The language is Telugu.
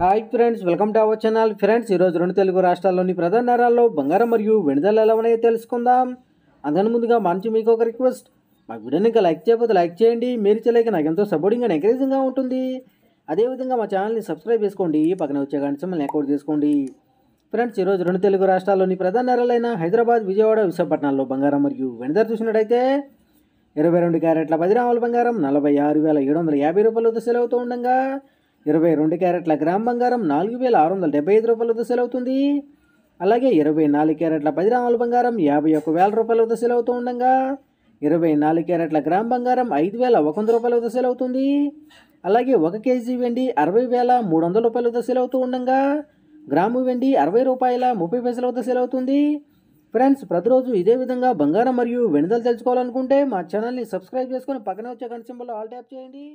hi friends welcome to our channel friends ఈరోజు రెండు తెలుగు రాష్ట్రాల్లోని ప్రధాన నగరాల్లో బంగారం మరియు వెనుదల ఎలా ఉన్నాయో తెలుసుకుందాం అంతకు ముందుగా మంచి మీకు ఒక రిక్వెస్ట్ మా వీడియోని ఇంకా లైక్ చేయకపోతే లైక్ చేయండి మీరు చేయలేక నాకు ఎంతో సపోర్టింగ్ అండ్ ఎంకరేజింగ్గా ఉంటుంది అదేవిధంగా మా ఛానల్ని సబ్స్క్రైబ్ చేసుకోండి పక్కన వచ్చే కానీ సమయం అకౌంట్ చేసుకోండి ఫ్రెండ్స్ ఈరోజు రెండు తెలుగు రాష్ట్రాల్లోని ప్రధాన నగరాలైన హైదరాబాద్ విజయవాడ విశాఖపట్నాల్లో బంగారం మరియు వెనుదల చూసినట్టయితే ఇరవై రెండు క్యారెట్ల పది రామల బంగారం నలభై ఆరు వేల ఏడు వందల యాభై రూపాయలతో సెలవుతూ ఉండగా ఇరవై రెండు క్యారెట్ల గ్రామ్ బంగారం నాలుగు వేల ఆరు వందల డెబ్బై ఐదు రూపాయలతో సెలవుతుంది అలాగే ఇరవై నాలుగు క్యారెట్ల పది గ్రాముల బంగారం యాభై ఒక వేల రూపాయల వద్ద సెలవుతూ ఉండగా ఇరవై నాలుగు క్యారెట్ల గ్రామ్ బంగారం ఐదు వేల ఒక వంద రూపాయలకు సెలవుతుంది అలాగే ఒక కేజీ వెండి అరవై వేల మూడు వందల రూపాయలకు సెలవుతూ ఉండగా గ్రాము వెండి అరవై రూపాయల ముప్పై పైసలకు సెలవుతుంది ఫ్రెండ్స్ ప్రతిరోజు ఇదే విధంగా బంగారం మరియు వెనుదలు తెలుసుకోవాలనుకుంటే మా ఛానల్ని సబ్స్క్రైబ్ చేసుకొని పక్కనే వచ్చే గంట ఆల్ ట్యాప్ చేయండి